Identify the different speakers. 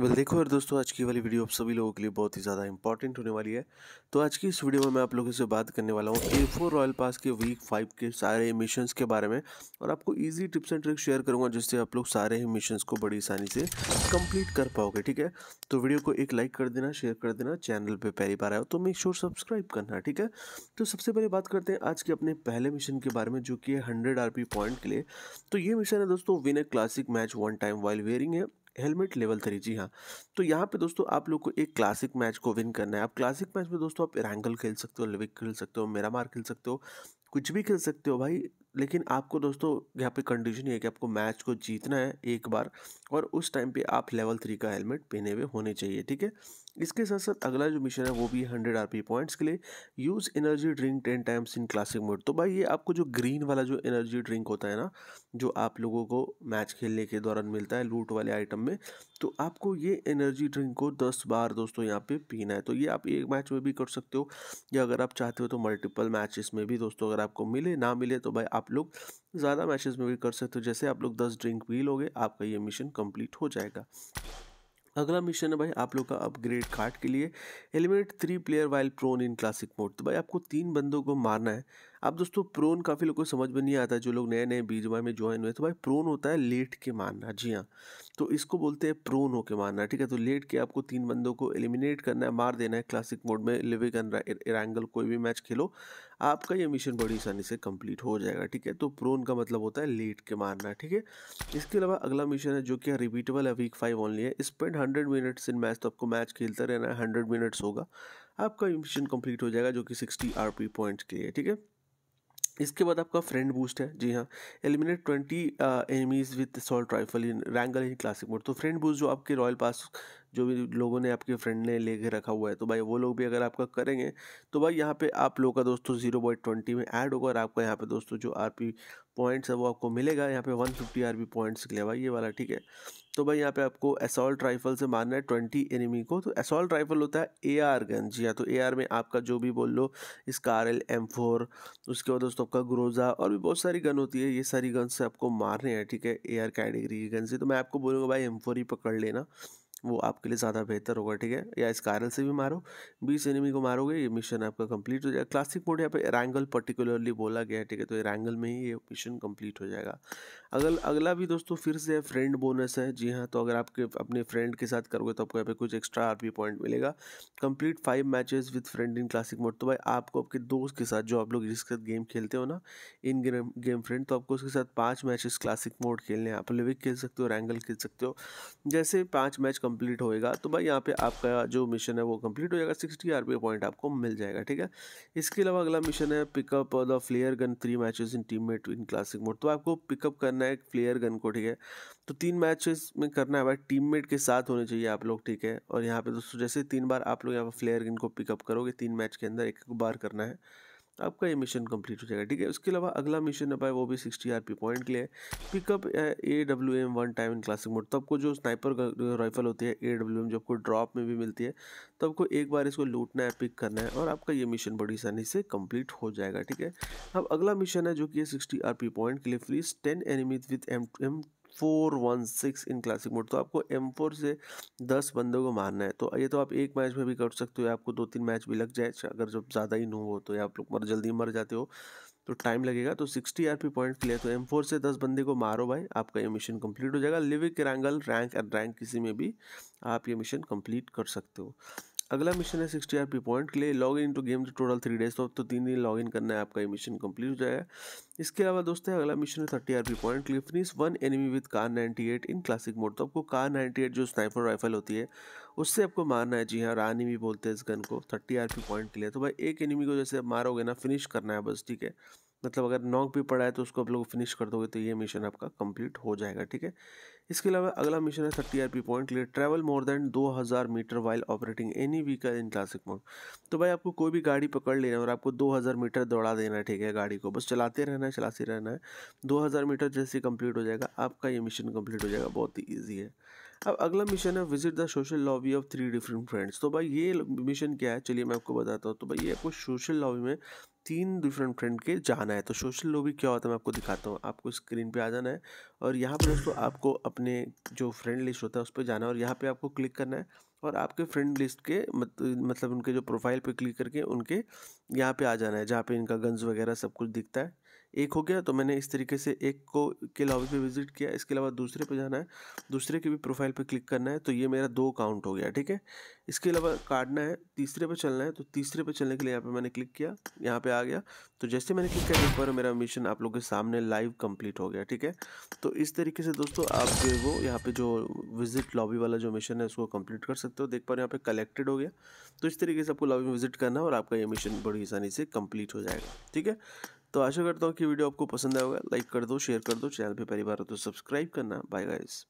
Speaker 1: well देखो यार दोस्तों आज की वाली वीडियो आप सभी लोगों के लिए बहुत ही ज़्यादा इंपॉर्टेंट होने वाली है तो आज की इस वीडियो में मैं आप लोगों से बात करने वाला हूँ ए फोर रॉयल पास के वीक फाइव के सारे मिशंस के बारे में और आपको easy tips and tricks share करूँगा जिससे आप लोग सारे ही मिशन को बड़ी आसानी से कम्प्लीट कर पाओगे ठीक है तो वीडियो को एक लाइक कर देना शेयर कर देना चैनल पर पहली बार आया हो तो मेक श्योर सब्सक्राइब करना ठीक है तो सबसे पहले बात करते हैं आज के अपने पहले मिशन के बारे में जो कि है हंड्रेड आर पॉइंट के लिए तो ये मिशन है दोस्तों win a classic match one time while wearing है हेलमेट लेवल थ्री जी हाँ तो यहाँ पे दोस्तों आप लोग को एक क्लासिक मैच को विन करना है आप क्लासिक मैच में दोस्तों आप इरांगल खेल सकते हो लिविक खेल सकते हो मेरामार खेल सकते हो कुछ भी खेल सकते हो भाई लेकिन आपको दोस्तों यहाँ पे कंडीशन है कि आपको मैच को जीतना है एक बार और उस टाइम पे आप लेवल थ्री का हेलमेट पहने हुए होने चाहिए ठीक है इसके साथ साथ अगला जो मिशन है वो भी हंड्रेड आर पॉइंट्स के लिए use energy drink ten times in classic mode तो भाई ये आपको जो ग्रीन वाला जो एनर्जी ड्रिंक होता है ना जो आप लोगों को मैच खेलने के दौरान मिलता है लूट वाले आइटम में तो आपको ये एनर्जी ड्रिंक को दस बार दोस्तों यहाँ पे पीना है तो ये आप एक मैच में भी कर सकते हो या अगर आप चाहते हो तो मल्टीपल मैचेस में भी दोस्तों अगर आपको मिले ना मिले तो भाई आप लोग ज़्यादा मैचेस में भी कर सकते हो जैसे आप लोग दस ड्रिंक पी लोगे आपका ये मिशन कम्प्लीट हो जाएगा अगला मिशन है भाई आप लोग का अपग्रेड कार्ड के लिए eliminate three player while prone in classic mode तो भाई आपको तीन बंदों को मारना है अब दोस्तों प्रोन काफ़ी लोगों को समझ में नहीं आता जो लोग नए नए बीज में ज्वाइन हुए तो भाई प्रोन होता है लेट के मारना जी हाँ तो इसको बोलते हैं प्रोन होके मारना ठीक है तो लेट के आपको तीन बंदों को एलिमिनेट करना है मार देना है क्लासिक मोड में लिविक एंड कोई भी मैच खेलो आपका ये मिशन बड़ी आसानी से कंप्लीट हो जाएगा ठीक है तो प्रोन का मतलब होता है लेट के मारना ठीक है इसके अलावा अगला मिशन है जो कि रिपीटेबल है वीक फाइव ओनली है spend hundred minutes in match तो आपको मैच खेलता रहना है हंड्रेड मिनट्स होगा आपका मिशन कम्प्लीट हो जाएगा जो कि सिक्सटी आर पी पॉइंट्स के लिए ठीक है इसके बाद आपका फ्रेंड बूस्ट है जी हाँ eliminate twenty enemies with assault rifle in Erangel in classic mode तो फ्रेंड बूस्ट जो आपके रॉयल पास जो भी लोगों ने आपके फ्रेंड ने ले के रखा हुआ है तो भाई वो लोग भी अगर आपका करेंगे तो भाई यहाँ पे आप लोगों का दोस्तों जीरो पॉइंट ट्वेंटी में ऐड होगा और आपका यहाँ पे दोस्तों जो आर पी पॉइंट्स है वो आपको मिलेगा यहाँ पे one fifty R P points के लिए भाई ये वाला ठीक है तो भाई यहाँ पे आपको असॉल्ट राइफल से मारना है ट्वेंटी एनिमी को तो असॉल्ट राइफल होता है ए आर गन जी हाँ तो ए आर में आपका जो भी बोल लो इसका आर एल एम फोर उसके बाद दोस्तों आपका ग्रोजा और भी बहुत सारी गन होती है ये सारी गन से आपको मारने हैं ठीक है ए आर कैटेगरी की गन से तो मैं आपको बोलूँगा भाई एम फोर ही पकड़ लेना वो आपके लिए ज़्यादा बेहतर होगा ठीक है या इस कारल से भी मारो बीस एनिमी को मारोगे ये मिशन आपका कंप्लीट हो जाएगा क्लासिक मोड यहाँ पे एरांगल पर्टिकुलरली बोला गया है ठीक है तो रैंगल में ही ये मिशन कंप्लीट हो जाएगा अगल अगला भी दोस्तों फिर से फ्रेंड बोनस है जी हाँ तो अगर आपके अपने फ्रेंड के साथ करोगे तो आपको यहाँ पे कुछ एक्स्ट्रा आर पॉइंट मिलेगा complete five matches with friend in classic mode तो भाई आपको आपके दोस्त के साथ जो आप लोग जिसके साथ गेम खेलते हो ना इन गेम फ्रेंड तो आपको उसके साथ पाँच मैचेस क्लासिक मोड खेलने हैं आप लिविक खेल सकते हो रैंगल खेल सकते हो जैसे पाँच मैच कंप्लीट होएगा तो भाई यहाँ पे आपका जो मिशन है वो कंप्लीट हो जाएगा सिक्सटी आर पॉइंट आपको मिल जाएगा ठीक है इसके अलावा अगला मिशन है pick up the flare gun three matches in team mate in classic mode तो आपको पिकअप करना है फ्लेयर गन को ठीक है तो तीन मैचेस में करना है भाई टीम के साथ होने चाहिए आप लोग ठीक है और यहाँ पे दोस्तों जैसे तीन बार आप लोग यहाँ पर फ्लेयर गन को पिकअप करोगे तीन मैच के अंदर एक बार करना है आपका ये मिशन कंप्लीट हो जाएगा ठीक है उसके अलावा अगला मिशन अब है वो भी सिक्सटी आर पी पॉइंट के लिए pick up A W M one time in classic mode तब को जो स्नाइपर राइफल होती है ए डब्ल्यू एम जो आपको ड्रॉप में भी मिलती है तब को एक बार इसको लूटना है पिक करना है और आपका ये मिशन बड़ी आसानी से कम्प्लीट हो जाएगा ठीक है अब अगला मिशन है जो कि है सिक्सटी आर पी पॉइंट के लिए freeze ten enemies with M M four one six in classic mode तो आपको एम फोर से दस बंदों को मारना है तो ये तो आप एक मैच में भी कर सकते हो या आपको दो तीन मैच भी लग जाए अगर जब ज़्यादा ही नो हो तो या आप लोग मर जल्दी मर जाते हो तो टाइम लगेगा तो sixty R P point clear तो एम फोर से दस बंदे को मारो भाई आपका ये मिशन कम्प्लीट हो जाएगा Livik Erangel rank and rank किसी में भी आप ये मिशन कम्प्लीट कर सकते हो अगला मिशन है सिक्सटी आर पी पॉइंट के लिए log in to game total three days तो अब तो तीन दिन लॉग इन करना है आपका ये मिशन कंप्लीट हो जाएगा इसके अलावा दोस्तों अगला मिशन है थर्टी आर पी पॉइंट के लिए finish one enemy with Kar ninety eight in classic mode तो आपको कार नाइन्टी एट जो स्नाइपर राइफल होती है उससे आपको मारना है जी हाँ रानी भी बोलते हैं इस गन को थर्टी आर पी पॉइंट के लिए तो भाई एक एनिमी को जैसे मारोगे ना फिनिश करना है बस ठीक है मतलब अगर नॉक भी पड़ा है तो उसको आप लोग फिनिश कर दोगे तो ये मिशन आपका कंप्लीट हो जाएगा ठीक है इसके अलावा अगला मिशन है थर्टी आर पॉइंट के लिए travel more than 2000 metre while operating any vehicle in classic mode तो भाई आपको कोई भी गाड़ी पकड़ लेना है और आपको 2000 मीटर दौड़ा देना है ठीक है गाड़ी को बस चलाते रहना है चलाते रहना है 2000 मीटर जैसे कंप्लीट हो जाएगा आपका ये मिशन कंप्लीट हो जाएगा बहुत ही ईजी है अब अगला मिशन है visit the social lobby of three different friends तो भाई ये मिशन क्या है चलिए मैं आपको बताता हूँ तो भाई ये आपको सोशल लॉबी में तीन डिफरेंट फ्रेंड के जाना है तो सोशल लॉबी क्या होता है मैं आपको दिखाता हूँ आपको स्क्रीन पे आ जाना है और यहाँ पर दोस्तों आपको अपने जो फ्रेंड लिस्ट होता है उस पर जाना है और यहाँ पर आपको क्लिक करना है और आपके फ्रेंड लिस्ट के मतलब उनके जो प्रोफाइल पर क्लिक करके उनके यहाँ पर आ जाना है जहाँ पे इनका गन्स वगैरह सब कुछ दिखता है एक हो गया तो मैंने इस तरीके से एक को के लॉबी पे विजिट किया इसके अलावा दूसरे पे जाना है दूसरे के भी प्रोफाइल पे क्लिक करना है तो ये मेरा दो काउंट हो गया ठीक है इसके अलावा काटना है तीसरे पे चलना है तो तीसरे पे चलने के लिए यहाँ पे मैंने क्लिक किया यहाँ पे आ गया तो जैसे मैंने क्लिक किया एक बार मेरा मिशन आप लोग के सामने लाइव कम्प्लीट हो गया ठीक है तो इस तरीके से दोस्तों आप जो वो यहाँ पे जो विजिट लॉबी वाला जो मिशन है उसको कम्प्लीट कर सकते हो देख पा रहे हो यहाँ पे कलेक्टेड हो गया तो इस तरीके से आपको लॉबी में विजिट करना और आपका ये मिशन बड़ी आसानी से कम्प्लीट हो जाएगा ठीक है तो आशा करता हूँ कि वीडियो आपको पसंद आएगा लाइक कर दो शेयर कर दो चैनल पर पहली बार हो तो सब्सक्राइब करना बाय गाइस